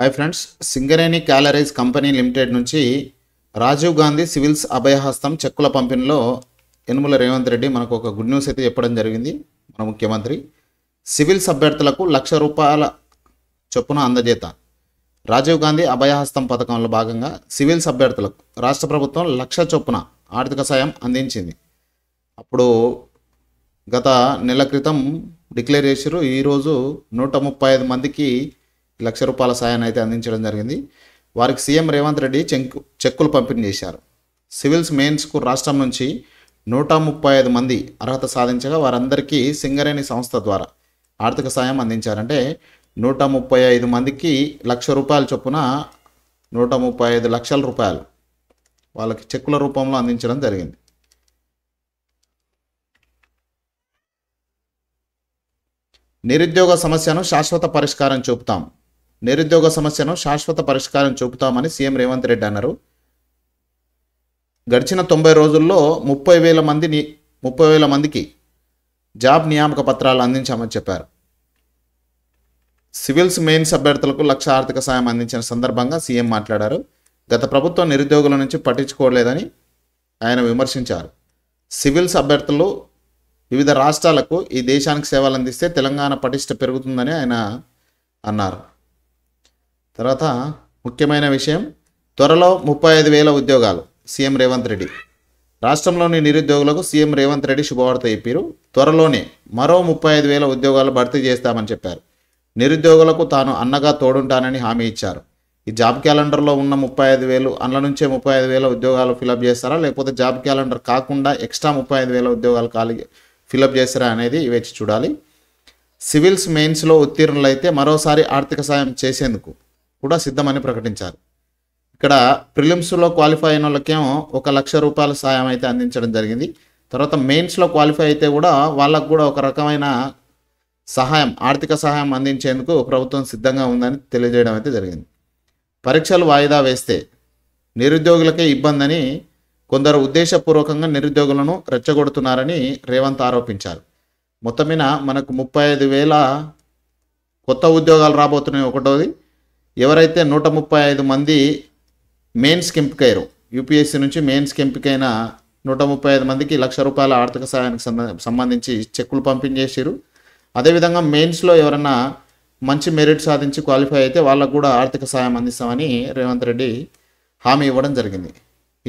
hi friends Singareni collieries company limited నుంచి Rajiv Gandhi civils అభయహస్తం చెక్కుల పంపిణీలో యనుమల రేవంత్ రెడ్డి మనకు ఒక గుడ్ న్యూస్ అయితే చెప్పడం జరిగింది మన ముఖ్యమంత్రి సివిల్స్ అభ్యర్థులకు లక్ష రూపాయల చొప్పున అందజేత రాజీవ్ గాంధీ అభయహస్తం పథకంలో భాగంగా సివిల్స్ అభ్యర్థులకు రాష్ట్ర ప్రభుత్వం లక్ష చొప్పున ఆర్థిక సాయం అందించింది అప్పుడు గత నెల క్రితం డిక్లేర్ చేశారు ఈరోజు నూట ముప్పై ఐదు మందికి లక్ష రూపాయల సాయాన్ని అయితే అందించడం జరిగింది వారికి సీఎం రేవంత్ రెడ్డి చెంకు చెక్కులు పంపిణీ చేశారు సివిల్స్ మెయిన్స్కు రాష్ట్రం నుంచి నూట ముప్పై ఐదు మంది అర్హత సాధించగా వారందరికీ సింగరేణి సంస్థ ద్వారా ఆర్థిక సాయం అందించారంటే నూట ముప్పై ఐదు మందికి లక్ష రూపాయల చొప్పున నూట ముప్పై ఐదు లక్షల రూపాయలు వాళ్ళకి చెక్కుల రూపంలో అందించడం జరిగింది నిరుద్యోగ సమస్యను శాశ్వత పరిష్కారం చూపుతాం నిరుద్యోగ సమస్యను శాశ్వత పరిష్కారం చూపుతామని సీఎం రేవంత్ రెడ్డి అన్నారు గడిచిన తొంభై రోజుల్లో ముప్పై వేల మందిని ముప్పై వేల మందికి జాబ్ నియామక పత్రాలు అందించామని చెప్పారు సివిల్స్ మెయిన్స్ అభ్యర్థులకు లక్ష ఆర్థిక సాయం అందించిన సందర్భంగా సీఎం మాట్లాడారు గత ప్రభుత్వం నిరుద్యోగుల నుంచి పట్టించుకోలేదని ఆయన విమర్శించారు సివిల్స్ అభ్యర్థులు వివిధ రాష్ట్రాలకు ఈ దేశానికి సేవలు అందిస్తే తెలంగాణ పటిష్ట పెరుగుతుందని ఆయన అన్నారు తర్వాత ముఖ్యమైన విషయం త్వరలో ముప్పై ఐదు వేల ఉద్యోగాలు సీఎం రేవంత్ రెడ్డి రాష్ట్రంలోని నిరుద్యోగులకు సీఎం రేవంత్ రెడ్డి శుభవార్త చెప్పారు త్వరలోనే మరో ముప్పై ఐదు వేల ఉద్యోగాలు భర్తీ చేస్తామని చెప్పారు నిరుద్యోగులకు తాను అన్నగా తోడుంటానని హామీ ఇచ్చారు ఈ జాబ్ క్యాలెండర్లో ఉన్న ముప్పై ఐదు వేలు అందులో నుంచే ముప్పై ఐదు వేల ఉద్యోగాలు ఫిలప్ చేస్తారా లేకపోతే జాబ్ క్యాలెండర్ కాకుండా ఎక్స్ట్రా ముప్పై ఐదు వేల ఉద్యోగాలు ఖాళీ ఫిలప్ చేస్తారా అనేది వేచి చూడాలి సివిల్స్ మెయిన్స్లో ఉత్తీర్ణులైతే మరోసారి ఆర్థిక సాయం చేసేందుకు కూడా సిద్ధమని ప్రకటించారు ఇక్కడ ప్రిలిమ్స్లో క్వాలిఫై అయిన వాళ్ళకేమో ఒక లక్ష రూపాయల సాయం అయితే అందించడం జరిగింది తర్వాత మెయిన్స్లో క్వాలిఫై అయితే కూడా వాళ్ళకు కూడా ఒక రకమైన సహాయం ఆర్థిక సహాయం అందించేందుకు ప్రభుత్వం సిద్ధంగా ఉందని తెలియజేయడం అయితే జరిగింది పరీక్షలు వాయిదా వేస్తే నిరుద్యోగులకే ఇబ్బందని కొందరు ఉద్దేశపూర్వకంగా నిరుద్యోగులను రెచ్చగొడుతున్నారని రేవంత్ ఆరోపించారు మొత్తమైన మనకు ముప్పై ఐదు వేల కొత్త ఉద్యోగాలు రాబోతున్నాయి ఒకటోది ఎవరైతే నూట ముప్పై ఐదు మంది మెయిన్స్కి ఎంపికయ్యారు యూపీఎస్సీ నుంచి మెయిన్స్కి ఎంపికైన నూట ముప్పై ఐదు మందికి లక్ష రూపాయల ఆర్థిక సహాయానికి సంబంధించి చెక్కులు పంపిణీ చేసిరు అదేవిధంగా మెయిన్స్లో ఎవరన్నా మంచి మెరిట్ సాధించి క్వాలిఫై అయితే వాళ్ళకు కూడా ఆర్థిక సహాయం అందిస్తామని రేవంత్ రెడ్డి హామీ ఇవ్వడం జరిగింది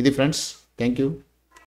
ఇది ఫ్రెండ్స్ థ్యాంక్ యూ